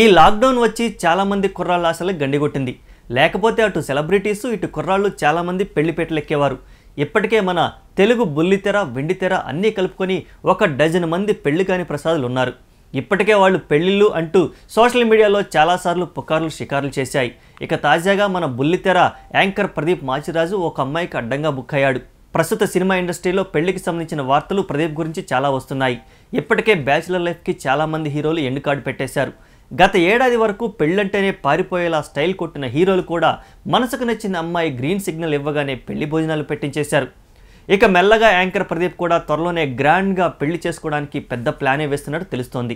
ఈ లాక్డౌన్ వచ్చి చాలామంది కుర్రాళ్ళ ఆశలకు గండిగొట్టింది లేకపోతే అటు సెలబ్రిటీసు ఇటు కుర్రాళ్ళు చాలామంది పెళ్లిపేటలెక్కేవారు ఇప్పటికే మన తెలుగు బుల్లితెర వెండితెర అన్నీ కలుపుకొని ఒక డజన్ మంది పెళ్లి కాని ప్రసాదులు ఉన్నారు ఇప్పటికే వాళ్ళు పెళ్ళిళ్ళు అంటూ సోషల్ మీడియాలో చాలాసార్లు పుకార్లు షికార్లు చేశాయి ఇక తాజాగా మన బుల్లితెర యాంకర్ ప్రదీప్ మాచిరాజు ఒక అమ్మాయికి అడ్డంగా బుక్ అయ్యాడు ప్రస్తుత సినిమా ఇండస్ట్రీలో పెళ్లికి సంబంధించిన వార్తలు ప్రదీప్ గురించి చాలా వస్తున్నాయి ఇప్పటికే బ్యాచిలర్ లైఫ్కి చాలామంది హీరోలు ఎండు కార్డు పెట్టేశారు గత ఏడాది వరకు పెళ్ళంటేనే పారిపోయేలా స్టైల్ కొట్టిన హీరోలు కూడా మనసుకు నచ్చిన అమ్మాయి గ్రీన్ సిగ్నల్ ఇవ్వగానే పెళ్లి భోజనాలు పెట్టించేశారు ఇక మెల్లగా యాంకర్ ప్రదీప్ కూడా త్వరలోనే గ్రాండ్గా పెళ్లి చేసుకోవడానికి పెద్ద ప్లానే వేస్తున్నట్టు తెలుస్తోంది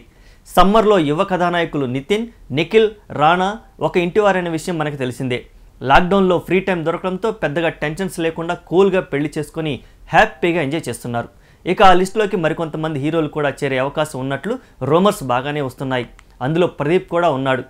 సమ్మర్లో యువ కథానాయకులు నితిన్ నిఖిల్ రాణా ఒక ఇంటివారైన విషయం మనకు తెలిసిందే లాక్డౌన్లో ఫ్రీ టైం దొరకడంతో పెద్దగా టెన్షన్స్ లేకుండా కూల్గా పెళ్లి చేసుకుని హ్యాపీగా ఎంజాయ్ చేస్తున్నారు ఇక ఆ లిస్టులోకి మరికొంతమంది హీరోలు కూడా చేరే అవకాశం ఉన్నట్లు రూమర్స్ బాగానే వస్తున్నాయి అందులో ప్రదీప్ కూడా ఉన్నాడు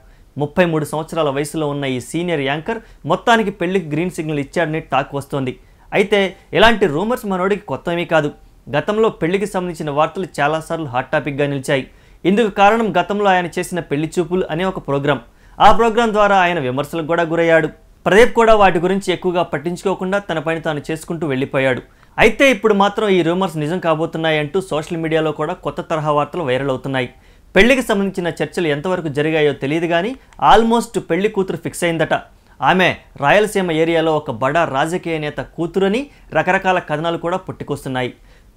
ముప్పై మూడు సంవత్సరాల వయసులో ఉన్న ఈ సీనియర్ యాంకర్ మొత్తానికి పెళ్లికి గ్రీన్ సిగ్నల్ ఇచ్చాడని టాక్ వస్తోంది అయితే ఇలాంటి రూమర్స్ మనోడికి కొత్త ఏమీ కాదు గతంలో పెళ్లికి సంబంధించిన వార్తలు చాలాసార్లు హాట్ టాపిక్గా నిలిచాయి ఇందుకు కారణం గతంలో ఆయన చేసిన పెళ్లి చూపులు అనే ఒక ప్రోగ్రాం ఆ ప్రోగ్రాం ద్వారా ఆయన విమర్శలకు కూడా గురయ్యాడు ప్రదీప్ కూడా వాటి గురించి ఎక్కువగా పట్టించుకోకుండా తన పని తాను చేసుకుంటూ వెళ్ళిపోయాడు అయితే ఇప్పుడు మాత్రం ఈ రూమర్స్ నిజం కాబోతున్నాయంటూ సోషల్ మీడియాలో కూడా కొత్త తరహా వార్తలు వైరల్ అవుతున్నాయి పెళ్లికి సంబంధించిన చర్చలు ఎంతవరకు జరిగాయో తెలియదు కానీ ఆల్మోస్ట్ పెళ్లి కూతురు ఫిక్స్ అయిందట ఆమె రాయలసీమ ఏరియాలో ఒక బడా రాజకీయ నేత కూతురని రకరకాల కథనాలు కూడా పుట్టుకొస్తున్నాయి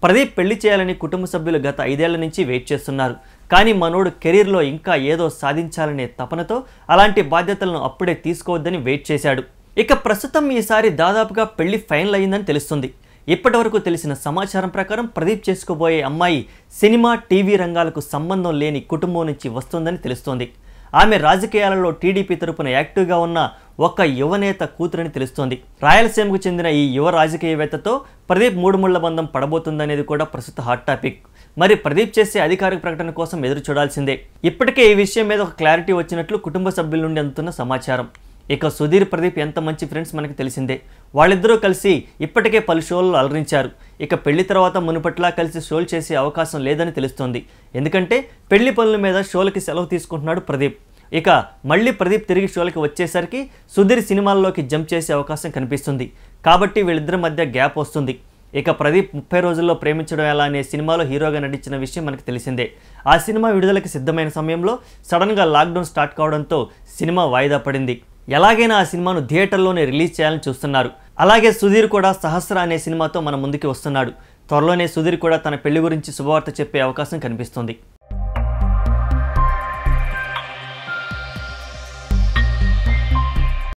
ప్రదీప్ పెళ్లి చేయాలని కుటుంబ సభ్యులు గత ఐదేళ్ల నుంచి వెయిట్ చేస్తున్నారు కానీ మనోడు కెరీర్లో ఇంకా ఏదో సాధించాలనే తపనతో అలాంటి బాధ్యతలను అప్పుడే తీసుకోవద్దని వెయిట్ చేశాడు ఇక ప్రస్తుతం ఈసారి దాదాపుగా పెళ్లి ఫైనల్ అయిందని తెలుస్తుంది ఇప్పటివరకు తెలిసిన సమాచారం ప్రకారం ప్రదీప్ చేసుకోబోయే అమ్మాయి సినిమా టీవీ రంగాలకు సంబంధం లేని కుటుంబం నుంచి వస్తుందని తెలుస్తోంది ఆమె రాజకీయాలలో టీడీపీ తరపున యాక్టివ్గా ఉన్న ఒక యువనేత కూతురని తెలుస్తోంది రాయలసీమకు చెందిన ఈ యువ రాజకీయవేత్తతో ప్రదీప్ మూడుముళ్ల బంధం పడబోతుందనేది కూడా ప్రస్తుత హాట్ టాపిక్ మరి ప్రదీప్ చేసే అధికారిక ప్రకటన కోసం ఎదురు చూడాల్సిందే ఇప్పటికే ఈ విషయం మీద ఒక క్లారిటీ వచ్చినట్లు కుటుంబ సభ్యుల నుండి అందుతున్న సమాచారం ఇక సుధీర్ ప్రదీప్ ఎంత మంచి ఫ్రెండ్స్ మనకి తెలిసిందే వాళ్ళిద్దరూ కలిసి ఇప్పటికే పలు షోలు అలరించారు ఇక పెళ్లి తర్వాత మునుపట్లా కలిసి షోలు చేసే అవకాశం లేదని తెలుస్తోంది ఎందుకంటే పెళ్లి పనుల మీద షోలకి సెలవు తీసుకుంటున్నాడు ప్రదీప్ ఇక మళ్ళీ ప్రదీప్ తిరిగి షోలకి వచ్చేసరికి సుధీర్ సినిమాల్లోకి జంప్ చేసే అవకాశం కనిపిస్తుంది కాబట్టి వీళ్ళిద్దరి మధ్య గ్యాప్ వస్తుంది ఇక ప్రదీప్ ముప్పై రోజుల్లో ప్రేమించడం ఎలా అనే సినిమాలో హీరోగా నటించిన విషయం మనకు తెలిసిందే ఆ సినిమా విడుదలకి సిద్ధమైన సమయంలో సడన్గా లాక్డౌన్ స్టార్ట్ కావడంతో సినిమా వాయిదా పడింది ఎలాగైనా ఆ సినిమాను థియేటర్లోనే రిలీజ్ చేయాలని చూస్తున్నారు అలాగే సుధీర్ కూడా సహస్ర అనే సినిమాతో మన ముందుకి వస్తున్నాడు త్వరలోనే సుధీర్ కూడా తన పెళ్లి గురించి శుభవార్త చెప్పే అవకాశం కనిపిస్తుంది